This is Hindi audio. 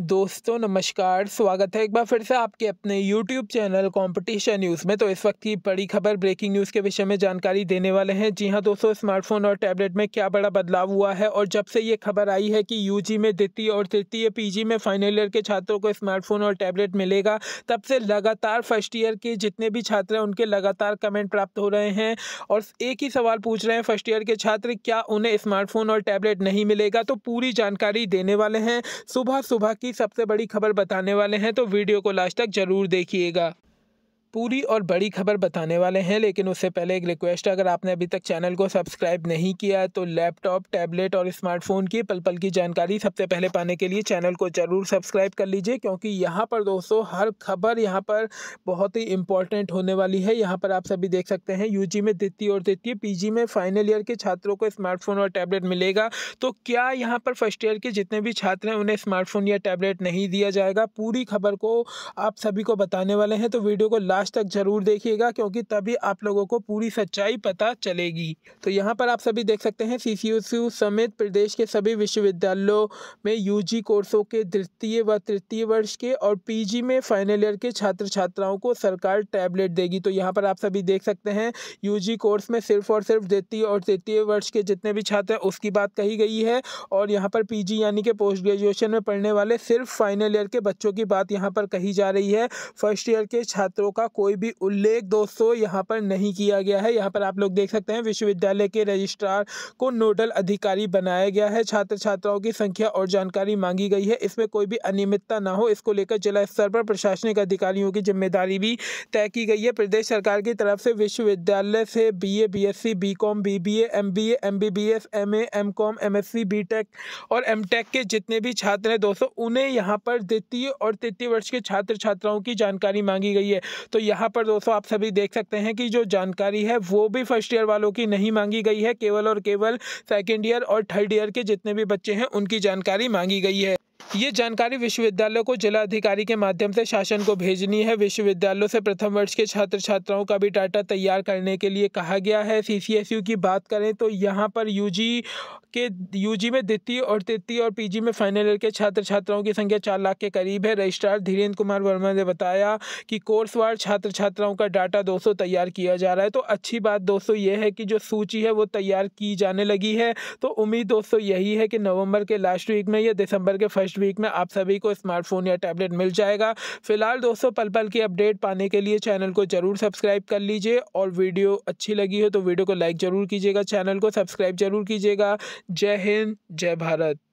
दोस्तों नमस्कार स्वागत है एक बार फिर से आपके अपने यूट्यूब चैनल कंपटीशन न्यूज़ में तो इस वक्त की बड़ी खबर ब्रेकिंग न्यूज़ के विषय में जानकारी देने वाले हैं जी हाँ दोस्तों स्मार्टफोन और टैबलेट में क्या बड़ा बदलाव हुआ है और जब से ये खबर आई है कि यूजी में द्वितीय और तृतीय पी में फाइनल ईयर के छात्रों को स्मार्टफोन और टैबलेट मिलेगा तब से लगातार फर्स्ट ईयर के जितने भी छात्र हैं उनके लगातार कमेंट प्राप्त हो रहे हैं और एक ही सवाल पूछ रहे हैं फर्स्ट ईयर के छात्र क्या उन्हें स्मार्टफोन और टैबलेट नहीं मिलेगा तो पूरी जानकारी देने वाले हैं सुबह सुबह की सबसे बड़ी खबर बताने वाले हैं तो वीडियो को लास्ट तक जरूर देखिएगा पूरी और बड़ी खबर बताने वाले हैं लेकिन उससे पहले एक रिक्वेस्ट है अगर आपने अभी तक चैनल को सब्सक्राइब नहीं किया तो लैपटॉप टैबलेट और स्मार्टफोन की पल पल की जानकारी सबसे पहले पाने के लिए चैनल को ज़रूर सब्सक्राइब कर लीजिए क्योंकि यहाँ पर दोस्तों हर खबर यहाँ पर बहुत ही इंपॉर्टेंट होने वाली है यहाँ पर आप सभी देख सकते हैं यू में द्वितीय और तृतीय पी में फाइनल ईयर के छात्रों को स्मार्टफोन और टैबलेट मिलेगा तो क्या यहाँ पर फर्स्ट ईयर के जितने भी छात्र हैं उन्हें स्मार्टफोन या टैबलेट नहीं दिया जाएगा पूरी खबर को आप सभी को बताने वाले हैं तो वीडियो को लास्ट लास्ट तक ज़रूर देखिएगा क्योंकि तभी आप लोगों को पूरी सच्चाई पता चलेगी तो यहाँ पर आप सभी देख सकते हैं सी समेत प्रदेश के सभी विश्वविद्यालयों में यूजी कोर्सों के द्वितीय व तृतीय वर्ष के और पी में फाइनल ईयर के छात्र छात्राओं को सरकार टैबलेट देगी तो यहाँ पर आप सभी देख सकते हैं यू कोर्स में सिर्फ और सिर्फ द्वितीय और तृतीय वर्ष के जितने भी छात्र हैं उसकी बात कही गई है और यहाँ पर पीजी यानी कि पोस्ट ग्रेजुएशन में पढ़ने वाले सिर्फ फाइनल ईयर के बच्चों की बात यहाँ पर कही जा रही है फर्स्ट ईयर के छात्रों का कोई भी उल्लेख दोस्तों यहाँ पर नहीं किया गया है यहाँ पर आप लोग देख सकते हैं विश्वविद्यालय के रजिस्ट्रार को नोडल अधिकारी बनाया गया है छात्र छात्राओं की संख्या और जानकारी मांगी गई है इसमें कोई भी अनियमितता ना हो इसको लेकर जिला स्तर पर प्रशासनिक अधिकारियों की जिम्मेदारी भी तय की गई है प्रदेश सरकार की तरफ से विश्वविद्यालय से B A B S C B com B B A M B A M B B S M A M com M S C B tech और एम टेक के जितने भी छात्र हैं दोस्तों उन्हें यहाँ पर द्वितीय और तृतीय वर्ष के छात्र छात्राओं की जानकारी मांगी गई है तो यहाँ पर दोस्तों आप सभी देख सकते हैं कि जो जानकारी है वो भी फर्स्ट ईयर वालों की नहीं मांगी गई है केवल और केवल सेकेंड ईयर और थर्ड ईयर के जितने भी बच्चे हैं उनकी जानकारी मांगी गई है ये जानकारी विश्वविद्यालय को जिलाधिकारी के माध्यम से शासन को भेजनी है विश्वविद्यालयों से प्रथम वर्ष के छात्र छात्राओं का भी डाटा तैयार करने के लिए कहा गया है सीसीएसयू की बात करें तो यहाँ पर यूजी के यूजी में द्वितीय और तृतीय और पीजी में फाइनल ईयर के छात्र छात्राओं की संख्या चार लाख के करीब है रजिस्ट्रार धीरेन्द्र कुमार वर्मा ने बताया कि कोर्सवार छात्र छात्राओं का डाटा दोस्तों तैयार किया जा रहा है तो अच्छी बात दोस्तों ये है कि जो सूची है वो तैयार की जाने लगी है तो उम्मीद दोस्तों यही है कि नवंबर के लास्ट वीक में या दिसंबर के फर्स्ट वीक में आप सभी को स्मार्टफोन या टैबलेट मिल जाएगा फिलहाल दोस्तों पल पल की अपडेट पाने के लिए चैनल को जरूर सब्सक्राइब कर लीजिए और वीडियो अच्छी लगी हो तो वीडियो को लाइक जरूर कीजिएगा चैनल को सब्सक्राइब जरूर कीजिएगा जय हिंद जय भारत